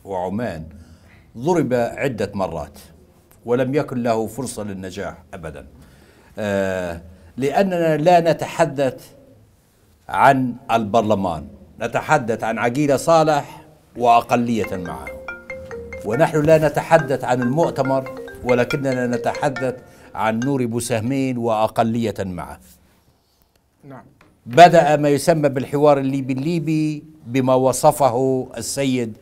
وعمان ضرب عدة مرات ولم يكن له فرصة للنجاح أبدا آه، لأننا لا نتحدث عن البرلمان نتحدث عن عقيلة صالح وأقلية معه ونحن لا نتحدث عن المؤتمر ولكننا نتحدث عن نور بوسهمين وأقلية معه نعم بدأ ما يسمى بالحوار الليبي الليبي بما وصفه السيد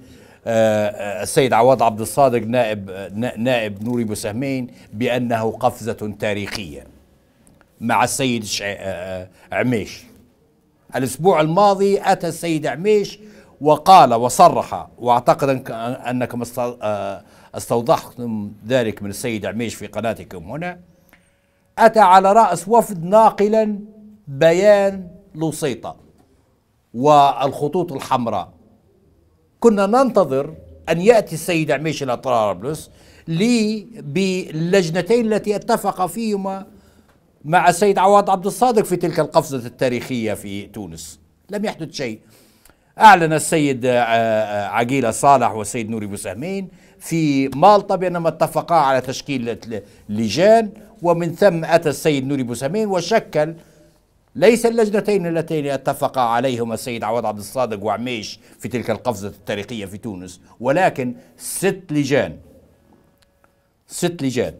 آه، السيد عواد عبد الصادق نائب نائب نوري بوسهمين بأنه قفزة تاريخية مع السيد آه، آه، عميش الأسبوع الماضي أتى السيد عميش وقال وصرح واعتقد انكم استوضحتم ذلك من السيد عميش في قناتكم هنا اتى على راس وفد ناقلا بيان لوسيطة والخطوط الحمراء كنا ننتظر أن يأتي السيد عميش إلى طرابلس لي باللجنتين التي اتفق فيهما مع السيد عواد عبد الصادق في تلك القفزة التاريخية في تونس لم يحدث شيء أعلن السيد آه، آه، عقيلة صالح والسيد نوري بوسهمين في مالطا بأنما اتفقا على تشكيل لجان ومن ثم أتى السيد نوري بوسهمين وشكل ليس اللجنتين اللتين اتفق عليهما السيد عواد عبد الصادق وعميش في تلك القفزة التاريخية في تونس ولكن ست لجان ست لجان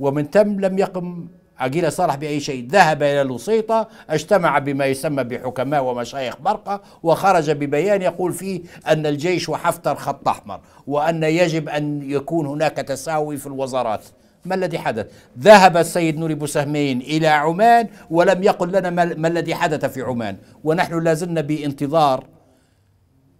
ومن ثم لم يقم عقيلة صالح بأي شيء ذهب إلى الوسيطة اجتمع بما يسمى بحكماء ومشايخ برقة وخرج ببيان يقول فيه أن الجيش وحفتر خط أحمر وأن يجب أن يكون هناك تساوي في الوزارات ما الذي حدث ذهب السيد نوري بوسهمين إلى عمان ولم يقل لنا ما الذي حدث في عمان ونحن لازلنا بانتظار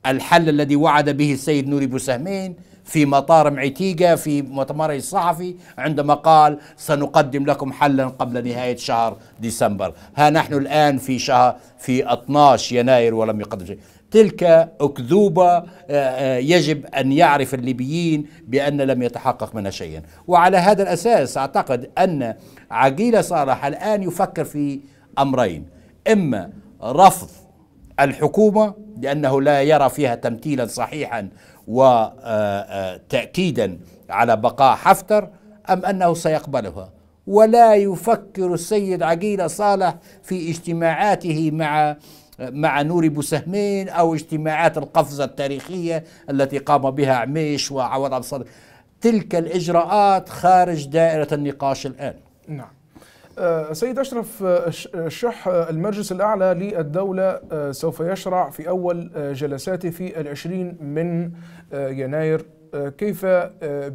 الحل الذي وعد به السيد نوري بوسهمين في مطار معتيقة في مؤتمره الصحفي عندما قال سنقدم لكم حلا قبل نهاية شهر ديسمبر ها نحن الآن في شهر في 12 يناير ولم يقدم شيء تلك أكذوبة آه، آه، يجب أن يعرف الليبيين بأن لم يتحقق منها شيئا وعلى هذا الأساس أعتقد أن عقيلة صالح الآن يفكر في أمرين إما رفض الحكومة لأنه لا يرى فيها تمثيلا صحيحا وتأكيدا آه، على بقاء حفتر أم أنه سيقبلها ولا يفكر السيد عقيلة صالح في اجتماعاته مع مع نوري بوسهمين أو اجتماعات القفزة التاريخية التي قام بها عميش وعوض عبد الصدر تلك الإجراءات خارج دائرة النقاش الآن نعم آه، سيد أشرف آه، آه، الشح المجلس الأعلى للدولة سوف يشرع في أول جلساته في العشرين من يناير كيف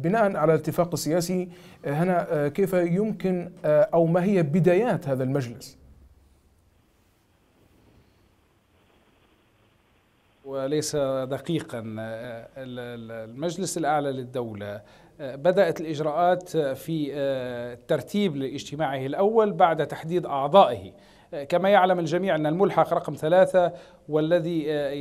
بناء على الاتفاق السياسي هنا كيف يمكن أو ما هي بدايات هذا المجلس وليس دقيقا آه، المجلس الأعلى للدولة آه، بدأت الإجراءات في آه، الترتيب لاجتماعه الأول بعد تحديد أعضائه كما يعلم الجميع أن الملحق رقم ثلاثة والذي آه،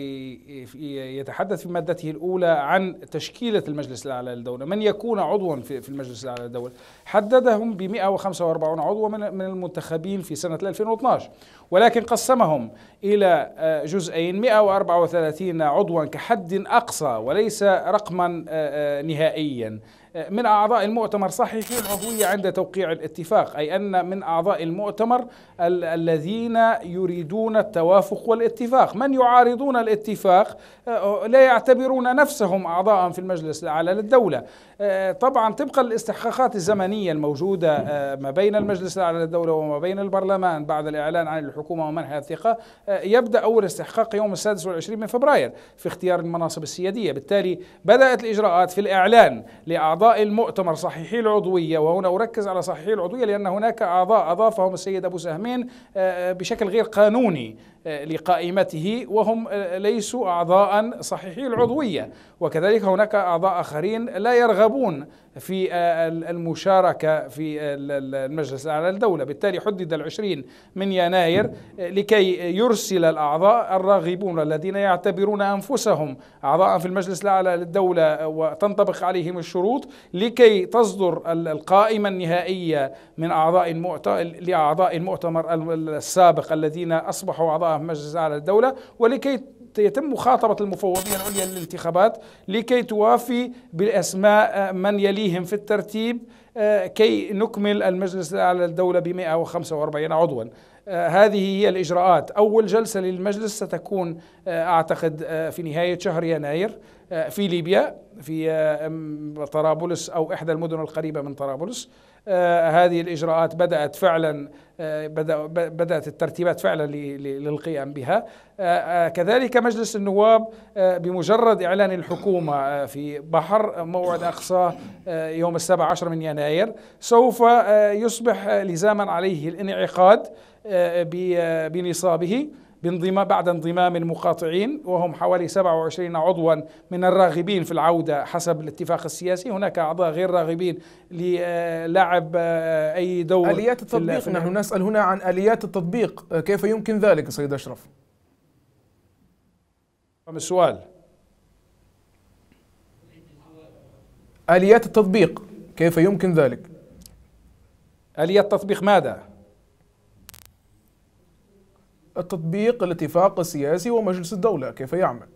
يتحدث في مادته الأولى عن تشكيلة المجلس الأعلى للدولة من يكون عضوا في المجلس الأعلى للدولة حددهم ب 145 عضوا من المنتخبين في سنة 2012 ولكن قسمهم إلى آه، جزئين 134 عضوا كحد أقصى وليس رقما آه، نهائيا من أعضاء المؤتمر صحيحي العضوية عند توقيع الاتفاق أي أن من أعضاء المؤتمر الذين يريدون التوافق والاتفاق من يعارضون الاتفاق أه، لا يعتبرون نفسهم أعضاء في المجلس الأعلى للدولة أه، طبعا طبقا الاستحقاقات الزمنية الموجودة أه، ما بين المجلس الأعلى للدولة وما بين البرلمان بعد الإعلان عن الحكومة ومنحها الثقة يبدأ أول استحقاق يوم السادس والعشرين من فبراير في اختيار المناصب السيادية بالتالي بدأت الإجراءات في الإعلان لأعضاء المؤتمر صحيحي العضوية وهنا أركز على صحيحي العضوية لأن هناك أعضاء أضافهم السيد أبو سهمين بشكل غير قانوني لقائمته وهم آه، ليسوا أعضاء صحيحي العضوية وكذلك هناك أعضاء آخرين لا يرغبون في آه، المشاركة في المجلس الأعلى للدولة بالتالي حدد العشرين من يناير آه، لكي يرسل الأعضاء الراغبون الذين يعتبرون أنفسهم أعضاء في المجلس الأعلى للدولة وتنطبق عليهم الشروط لكي تصدر القائمة النهائية من أعضاء لأعضاء المؤتمر السابق الذين أصبحوا أعضاء في المجلس الأعلى للدولة ولكي يتم مخاطبة المفوضية العليا للانتخابات لكي توافي بالأسماء من يليهم في الترتيب آه، كي نكمل المجلس الأعلى للدولة ب 145 عضوا آه، هذه هي الإجراءات أول جلسة للمجلس ستكون آه، أعتقد في نهاية شهر يناير في ليبيا في طرابلس أو إحدى المدن القريبة من طرابلس آه، هذه الإجراءات بدأت فعلا آه، بدأت الترتيبات فعلا للقيام بها آه، كذلك مجلس النواب بمجرد إعلان الحكومة في بحر موعد اقصى يوم السابع عشر من يناير سوف يصبح لزاما عليه الانعقاد بنصابه بانضمام بعد انضمام المقاطعين وهم حوالي 27 عضوا من الراغبين في العودة حسب الاتفاق السياسي هناك أعضاء غير راغبين للعب آه، أي دور آليات التطبيق نحن نسأل هنا عن آليات التطبيق آه، كيف يمكن ذلك سيد أشرف السؤال آليات التطبيق كيف يمكن ذلك آليات تطبيق ماذا التطبيق الاتفاق السياسي ومجلس الدولة كيف يعمل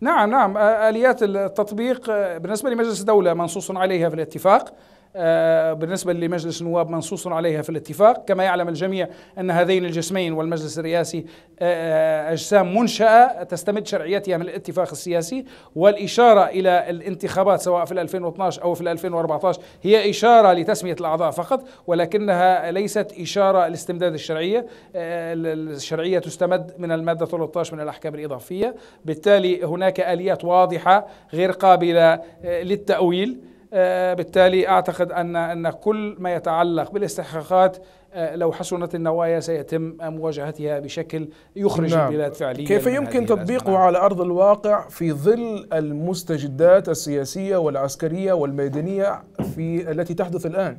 نعم نعم آه، آليات التطبيق آه، بالنسبة لمجلس الدولة منصوص عليها في الاتفاق آه، بالنسبة لمجلس النواب منصوص عليها في الاتفاق كما يعلم الجميع أن هذين الجسمين والمجلس الرئاسي آه، آه، أجسام منشأة تستمد شرعيتها من الاتفاق السياسي والإشارة إلى الانتخابات سواء في 2012 أو في 2014 هي إشارة لتسمية الأعضاء فقط ولكنها ليست إشارة لاستمداد الشرعية الشرعية تستمد من المادة 13 من الأحكام الإضافية بالتالي هناك آليات واضحة غير قابلة للتأويل آه، بالتالي أعتقد أن أن كل ما يتعلق بالاستحقاقات آه، لو حسنت النوايا سيتم مواجهتها بشكل يخرج نعم. البلاد فعليا كيف يمكن تطبيقه على أرض الواقع في ظل المستجدات السياسية والعسكرية والميدانية في التي تحدث الآن؟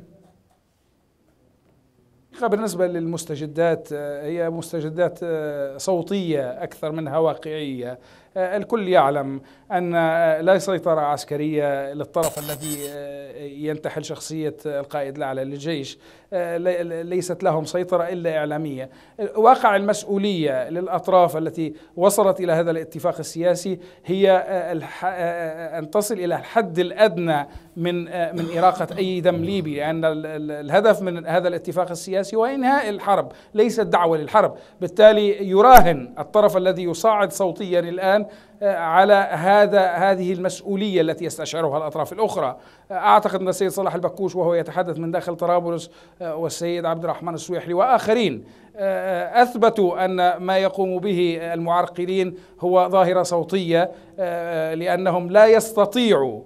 بالنسبة للمستجدات آه، هي مستجدات صوتية أكثر منها واقعية آه، الكل يعلم أن آه، لا سيطرة عسكرية للطرف الذي آه، ينتحل شخصية القائد الأعلى للجيش ليست لهم سيطرة إلا إعلامية واقع المسؤولية للأطراف التي وصلت إلى هذا الاتفاق السياسي هي أن تصل إلى الحد الأدنى من من إراقة أي دم ليبي لأن الهدف من هذا الاتفاق السياسي هو إنهاء الحرب ليس الدعوة للحرب بالتالي يراهن الطرف الذي يصعد صوتيا الآن على هذا هذه المسؤولية التي يستشعرها الأطراف الأخرى أعتقد أن السيد صلاح البكوش وهو يتحدث من داخل طرابلس آه، والسيد عبد الرحمن السويحلي وآخرين آه، آه، أثبتوا أن ما يقوم به المعرقلين هو ظاهرة صوتية لأنهم لا يستطيعوا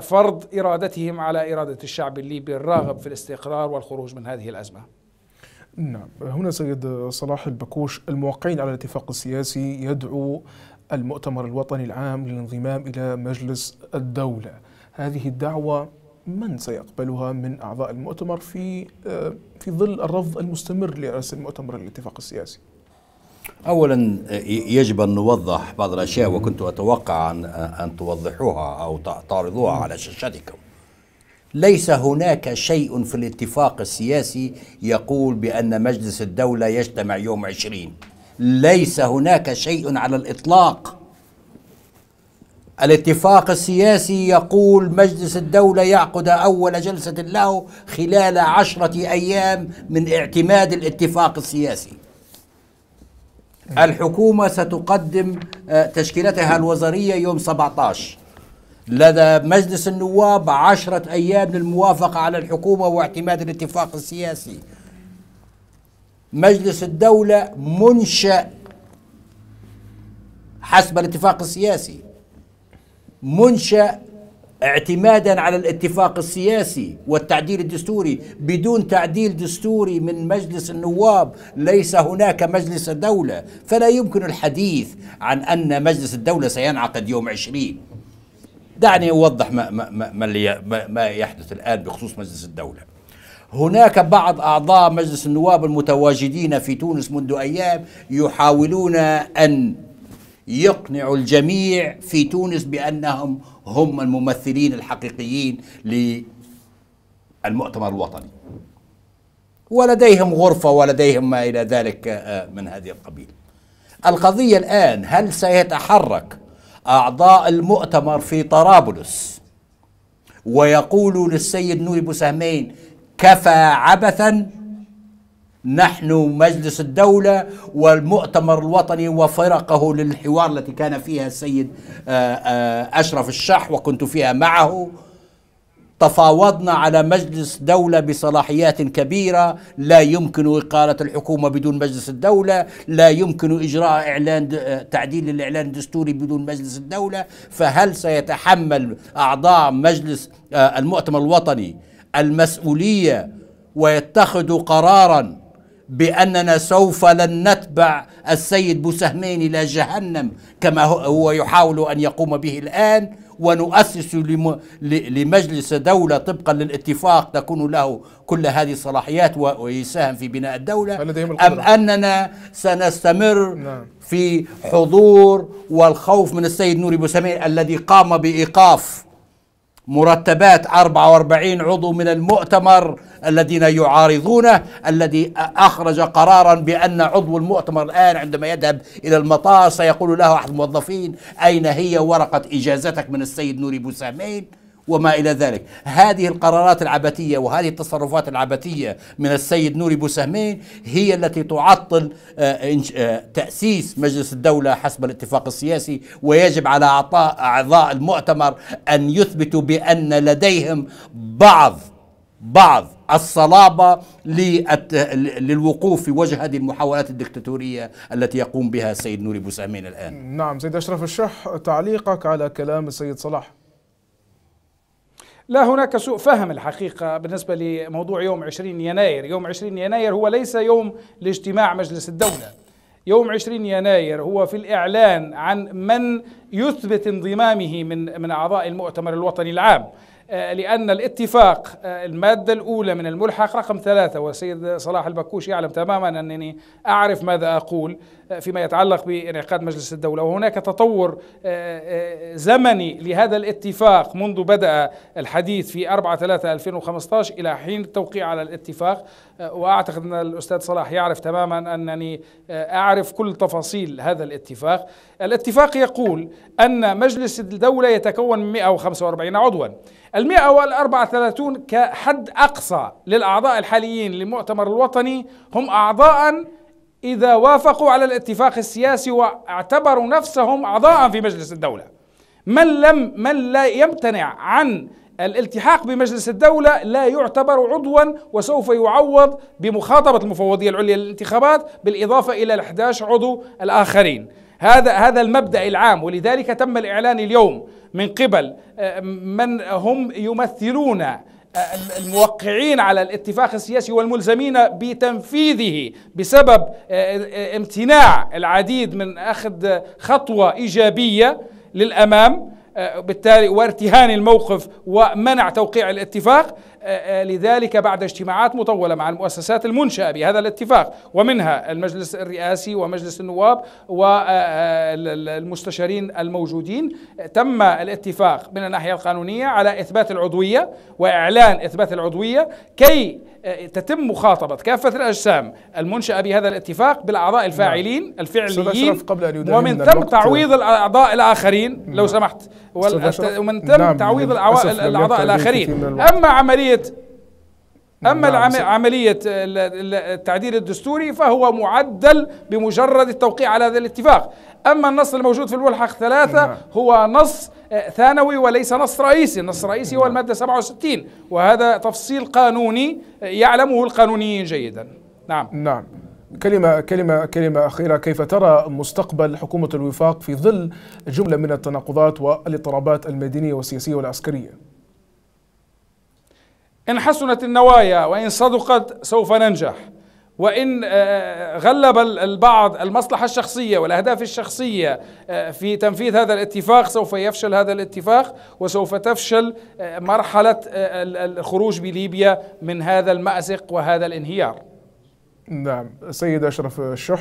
فرض إرادتهم على إرادة الشعب الليبي الراغب في الاستقرار والخروج من هذه الأزمة نعم هنا سيد صلاح البكوش الموقعين على الاتفاق السياسي يدعو المؤتمر الوطني العام للانضمام إلى مجلس الدولة هذه الدعوة من سيقبلها من أعضاء المؤتمر في آه، في ظل الرفض المستمر لرئاسة المؤتمر الاتفاق السياسي اولا آه، يجب ان نوضح بعض الاشياء وكنت اتوقع ان آه، ان توضحوها او تعرضوها على شاشتكم. ليس هناك شيء في الاتفاق السياسي يقول بان مجلس الدوله يجتمع يوم 20 ليس هناك شيء على الاطلاق الاتفاق السياسي يقول مجلس الدولة يعقد أول جلسة له خلال عشرة أيام من اعتماد الاتفاق السياسي الحكومة ستقدم آه، تشكيلتها الوزارية يوم 17 لدى مجلس النواب عشرة أيام للموافقة على الحكومة واعتماد الاتفاق السياسي مجلس الدولة منشأ حسب الاتفاق السياسي منشأ اعتمادا على الاتفاق السياسي والتعديل الدستوري بدون تعديل دستوري من مجلس النواب ليس هناك مجلس دولة فلا يمكن الحديث عن أن مجلس الدولة سينعقد يوم عشرين دعني أوضح ما, ما, ما, ما يحدث الآن بخصوص مجلس الدولة هناك بعض أعضاء مجلس النواب المتواجدين في تونس منذ أيام يحاولون أن يقنعوا الجميع في تونس بأنهم هم الممثلين الحقيقيين للمؤتمر الوطني ولديهم غرفة ولديهم ما إلى ذلك آه، من هذه القبيل القضية الآن هل سيتحرك أعضاء المؤتمر في طرابلس ويقولوا للسيد نوري بوسهمين كفى عبثا نحن مجلس الدولة والمؤتمر الوطني وفرقه للحوار التي كان فيها السيد آه، آه، أشرف الشح وكنت فيها معه تفاوضنا على مجلس دولة بصلاحيات كبيرة لا يمكن إقالة الحكومة بدون مجلس الدولة لا يمكن إجراء إعلان آه، تعديل الإعلان الدستوري بدون مجلس الدولة فهل سيتحمل أعضاء مجلس المؤتمر الوطني المسؤوليه ويتخذ قرارا باننا سوف لن نتبع السيد بوسهمين الى جهنم كما هو يحاول ان يقوم به الان ونؤسس لمجلس دولة طبقا للاتفاق تكون له كل هذه الصلاحيات ويساهم في بناء الدولة أم أننا سنستمر نعم. في حضور والخوف من السيد نوري بوسهمين الذي قام بإيقاف مرتبات 44 عضو من المؤتمر الذين يعارضونه الذي اخرج قرارا بان عضو المؤتمر الان عندما يذهب الى المطار سيقول له احد الموظفين اين هي ورقه اجازتك من السيد نوري بوسامين وما إلى ذلك هذه القرارات العبثية وهذه التصرفات العبثية من السيد نوري بوسهمين هي التي تعطل آه، آه، تأسيس مجلس الدولة حسب الاتفاق السياسي ويجب على أعضاء أعضاء المؤتمر أن يثبتوا بأن لديهم بعض بعض الصلابة للوقوف في وجه هذه المحاولات الدكتاتورية التي يقوم بها السيد نوري بوسامين الآن نعم سيد أشرف الشح تعليقك على كلام السيد صلاح لا هناك سوء فهم الحقيقة بالنسبة لموضوع يوم 20 يناير يوم 20 يناير هو ليس يوم لاجتماع مجلس الدولة يوم 20 يناير هو في الإعلان عن من يثبت انضمامه من من أعضاء المؤتمر الوطني العام آه، لأن الاتفاق آه، المادة الأولى من الملحق رقم ثلاثة والسيد صلاح البكوش يعلم تماما أنني أعرف ماذا أقول فيما يتعلق بانعقاد مجلس الدولة وهناك تطور آه، آه، زمني لهذا الاتفاق منذ بدأ الحديث في 4 3 2015 إلى حين التوقيع على الاتفاق آه، وأعتقد أن الأستاذ صلاح يعرف تماما أنني أعرف كل تفاصيل هذا الاتفاق الاتفاق يقول أن مجلس الدولة يتكون من 145 عضوا ال 134 كحد أقصى للأعضاء الحاليين للمؤتمر الوطني هم أعضاء إذا وافقوا على الاتفاق السياسي واعتبروا نفسهم أعضاء في مجلس الدولة من لم من لا يمتنع عن الالتحاق بمجلس الدولة لا يعتبر عضوا وسوف يعوض بمخاطبة المفوضية العليا للانتخابات بالإضافة إلى ال11 عضو الآخرين هذا هذا المبدأ العام ولذلك تم الإعلان اليوم من قبل آه، من هم يمثلون الموقعين على الاتفاق السياسي والملزمين بتنفيذه بسبب آه، آه، امتناع العديد من اخذ خطوه ايجابيه للامام آه، بالتالي وارتهان الموقف ومنع توقيع الاتفاق آه، آه، لذلك بعد اجتماعات مطولة مع المؤسسات المنشأة بهذا الاتفاق ومنها المجلس الرئاسي ومجلس النواب والمستشارين آه، الموجودين تم الاتفاق من الناحية القانونية على إثبات العضوية وإعلان إثبات العضوية كي تتم مخاطبة كافة الأجسام المنشأة بهذا الاتفاق بالأعضاء نعم. الفاعلين الفعليين قبل أن ومن تم تعويض الأعضاء الآخرين لو نعم. سمحت ومن تم نعم. تعويض الأعضاء الآخرين أما عملية عملية نعم، أما نعم، عملية التعديل الدستوري فهو معدل بمجرد التوقيع على هذا الاتفاق أما النص الموجود في الملحق ثلاثة نعم. هو نص آه، ثانوي وليس نص رئيسي النص الرئيسي هو المادة 67 وهذا تفصيل قانوني آه، يعلمه القانونيين جيدا نعم نعم كلمة كلمة كلمة أخيرة كيف ترى مستقبل حكومة الوفاق في ظل جملة من التناقضات والاضطرابات المدنية والسياسية والعسكرية؟ إن حسنت النوايا وإن صدقت سوف ننجح وإن آه، غلب البعض المصلحة الشخصية والأهداف الشخصية آه، في تنفيذ هذا الاتفاق سوف يفشل هذا الاتفاق وسوف تفشل آه، مرحلة الخروج بليبيا من هذا المأزق وهذا الانهيار نعم سيد أشرف الشح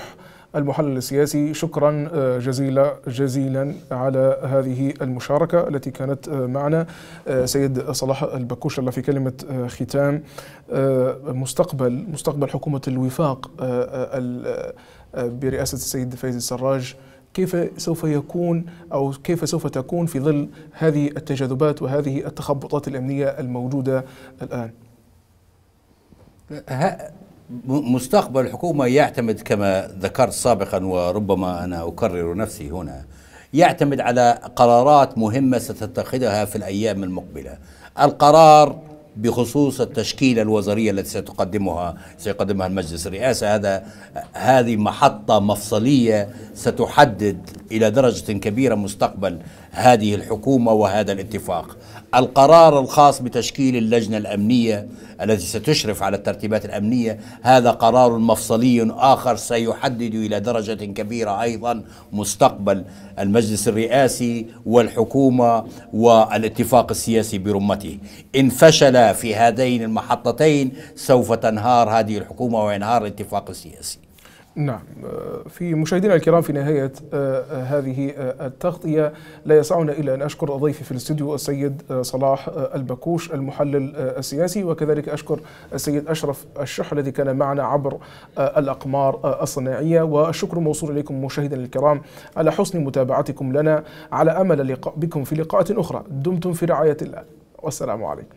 المحلل السياسي شكرا آه، جزيلا جزيلا على هذه المشاركة التي كانت آه، معنا آه، سيد صلاح البكوش الله في كلمة ختام مستقبل مستقبل حكومة الوفاق برئاسة السيد فايز السراج كيف سوف يكون او كيف سوف تكون في ظل هذه التجاذبات وهذه التخبطات الامنيه الموجوده الان؟ مستقبل الحكومة يعتمد كما ذكرت سابقا وربما أنا أكرر نفسي هنا يعتمد على قرارات مهمة ستتخذها في الأيام المقبلة القرار بخصوص التشكيلة الوزارية التي ستقدمها سيقدمها المجلس الرئاسة هذا هذه محطة مفصلية ستحدد إلى درجة كبيرة مستقبل هذه الحكومة وهذا الاتفاق القرار الخاص بتشكيل اللجنة الأمنية التي ستشرف على الترتيبات الأمنية هذا قرار مفصلي آخر سيحدد إلى درجة كبيرة أيضا مستقبل المجلس الرئاسي والحكومة والاتفاق السياسي برمته إن فشل في هذين المحطتين سوف تنهار هذه الحكومة وينهار الاتفاق السياسي نعم آه، في مشاهدينا الكرام في نهاية آه، آه، هذه التغطية لا يسعنا إلا أن أشكر ضيفي في الاستوديو السيد صلاح البكوش المحلل السياسي وكذلك أشكر السيد أشرف الشح الذي كان معنا عبر الأقمار الصناعية والشكر موصول إليكم مشاهدينا الكرام على حسن متابعتكم لنا على أمل بكم في لقاءات أخرى دمتم في رعاية الله والسلام عليكم